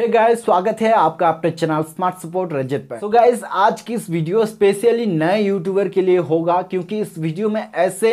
हे hey guys स्वागत है आपका अपने चैनल स्मार्ट सपोर्ट रजत पर सो so गाइस आज की इस वीडियो स्पेशली नए यूट्यूबर के लिए होगा क्योंकि इस वीडियो में ऐसे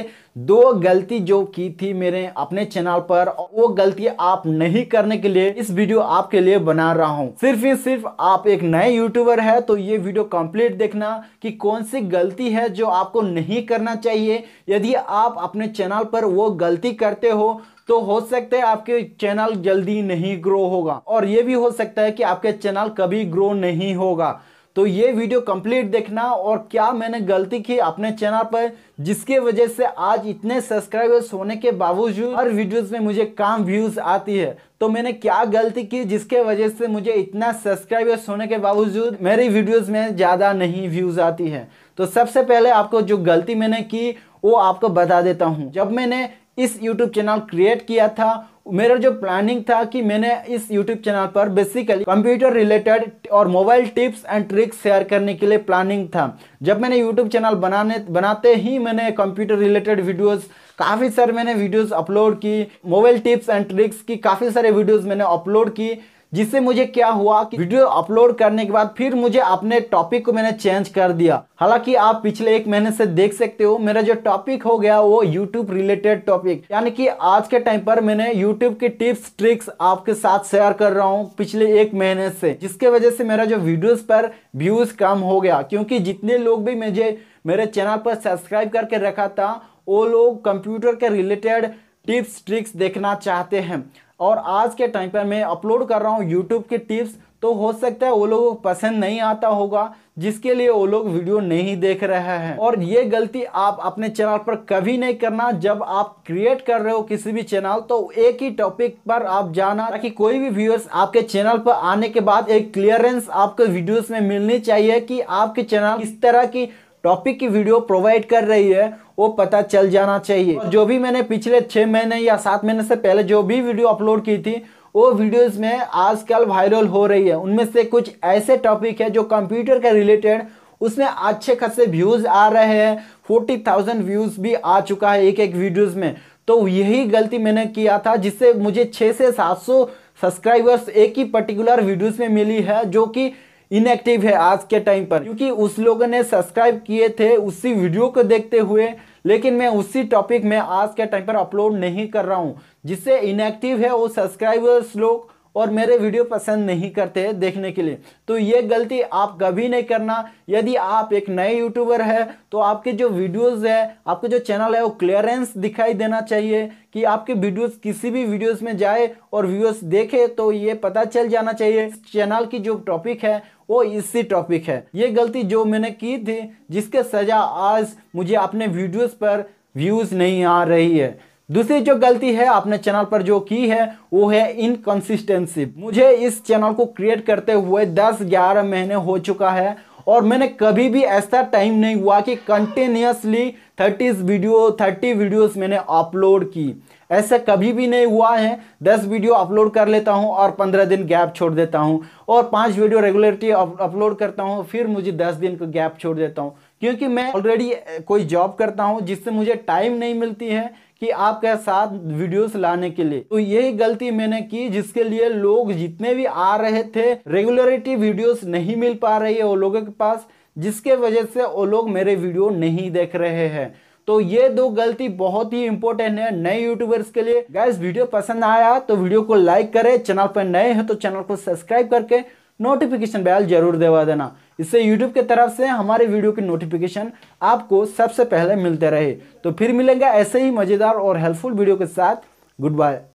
दो गलती जो की थी मेरे अपने चैनल पर वो गलती आप नहीं करने के लिए इस वीडियो आपके लिए बना रहा हूँ सिर्फ ही सिर्फ आप एक नए यूट्यूबर है तो ये वीडियो कंप्लीट देखना कि कौन सी गलती है जो आपको नहीं करना चाहिए यदि आप अपने चैनल पर वो गलती करते हो तो हो सकता है आपके चैनल जल्दी नहीं ग्रो होगा और ये भी हो सकता है कि आपके चैनल कभी ग्रो नहीं होगा तो ये वीडियो कंप्लीट देखना और क्या मैंने गलती की अपने चैनल पर जिसके वजह से आज इतने सब्सक्राइबर्स होने के बावजूद हर वीडियोस में मुझे काम व्यूज आती है तो मैंने क्या गलती की जिसके वजह से मुझे इतना सब्सक्राइबर्स होने के बावजूद मेरी वीडियोस में ज़्यादा नहीं व्यूज आती है तो सबसे पहले आपको जो गलती मैंने की वो आपको बता देता हूँ जब मैंने इस यूट्यूब चैनल क्रिएट किया था मेरा जो प्लानिंग था कि मैंने इस यूट्यूब चैनल पर बेसिकली कंप्यूटर रिलेटेड और mobile tips and tricks share करने के लिए प्लानिंग था जब मैंने यूट्यूब चैनल बनाने बनाते ही मैंने कंप्यूटर रिलेटेड वीडियोस काफ़ी सारे मैंने वीडियोस अपलोड की मोबाइल टिप्स एंड ट्रिक्स की काफ़ी सारे वीडियोस मैंने अपलोड की जिससे मुझे क्या हुआ कि वीडियो अपलोड करने के बाद फिर मुझे अपने टॉपिक को मैंने चेंज कर दिया हालांकि आप पिछले एक महीने से देख सकते हो मेरा जो टॉपिक हो गया वो यूट्यूब रिलेटेड टॉपिक यानी कि आज के टाइम पर मैंने यूट्यूब की टिप्स ट्रिक्स आपके साथ शेयर कर रहा हूँ पिछले एक महीने से जिसके वजह से मेरा जो वीडियोज पर व्यूज कम हो गया क्योंकि जितने लोग भी मुझे मेरे चैनल पर सब्सक्राइब करके रखा था वो लोग कंप्यूटर के रिलेटेड टिप्स ट्रिक्स देखना चाहते हैं और आज के टाइम पर मैं अपलोड कर रहा हूँ यूट्यूब के टिप्स तो हो सकता है वो लोगों को पसंद नहीं आता होगा जिसके लिए वो लोग वीडियो नहीं देख रहे हैं और ये गलती आप अपने चैनल पर कभी नहीं करना जब आप क्रिएट कर रहे हो किसी भी चैनल तो एक ही टॉपिक पर आप जाना ताकि कोई भी व्यूअर्स आपके चैनल पर आने के बाद एक क्लियरेंस आपके वीडियोस में मिलनी चाहिए कि आपके चैनल इस तरह की टॉपिक की वीडियो प्रोवाइड कर रही है वो पता चल जाना चाहिए जो भी मैंने पिछले छः महीने या सात महीने से पहले जो भी वीडियो अपलोड की थी वो वीडियोस में आजकल वायरल हो रही है उनमें से कुछ ऐसे टॉपिक है जो कंप्यूटर के रिलेटेड उसमें अच्छे खासे व्यूज़ आ रहे हैं फोर्टी थाउजेंड व्यूज़ भी आ चुका है एक एक वीडियोज़ में तो यही गलती मैंने किया था जिससे मुझे छः से सात सौ सब्सक्राइबर्स एक ही पर्टिकुलर वीडियोज़ में मिली है जो कि इनएक्टिव है आज के टाइम पर क्योंकि उस लोगों ने सब्सक्राइब किए थे उसी वीडियो को देखते हुए लेकिन मैं उसी टॉपिक में आज के टाइम पर अपलोड नहीं कर रहा हूँ जिससे इनएक्टिव है वो सब्सक्राइबर्स लोग और मेरे वीडियो पसंद नहीं करते देखने के लिए तो ये गलती आप कभी नहीं करना यदि आप एक नए यूट्यूबर है तो आपके जो वीडियोस है आपके जो चैनल है वो क्लियरेंस दिखाई देना चाहिए कि आपके वीडियोस किसी भी वीडियोस में जाए और व्यूअर्स देखे तो ये पता चल जाना चाहिए चैनल की जो टॉपिक है वो इसी टॉपिक है ये गलती जो मैंने की थी जिसके सजा आज मुझे अपने वीडियोज पर व्यूज़ नहीं आ रही है दूसरी जो गलती है आपने चैनल पर जो की है वो है इनकन्सिस्टेंसी मुझे इस चैनल को क्रिएट करते हुए 10-11 महीने हो चुका है और मैंने कभी भी ऐसा टाइम नहीं हुआ कि continuously thirties video thirty videos मैंने अपलोड की ऐसा कभी भी नहीं हुआ है दस वीडियो अपलोड कर लेता हूँ और पंद्रह दिन गैप छोड़ देता हूँ और पांच वीडियो रेगुलरली अपलोड करता हूँ फिर मुझे दस दिन का गैप छोड़ देता हूँ क्योंकि मैं ऑलरेडी कोई जॉब करता हूँ जिससे मुझे टाइम नहीं मिलती है कि आपके साथ वीडियोस लाने के लिए तो यही गलती मैंने की जिसके लिए लोग जितने भी आ रहे थे रेगुलरिटी वीडियोस नहीं मिल पा रही है वो लोगों के पास जिसके वजह से वो लोग मेरे वीडियो नहीं देख रहे हैं तो ये दो गलती बहुत ही इंपॉर्टेंट है नए यूट्यूबर्स के लिए गैस वीडियो पसंद आया तो वीडियो को लाइक करें चैनल पर नए हैं तो चैनल को सब्सक्राइब करके नोटिफिकेशन बेल जरूर दबा देना इससे यूट्यूब की तरफ से हमारे वीडियो की नोटिफिकेशन आपको सबसे पहले मिलते रहे तो फिर मिलेंगे ऐसे ही मज़ेदार और हेल्पफुल वीडियो के साथ गुड बाय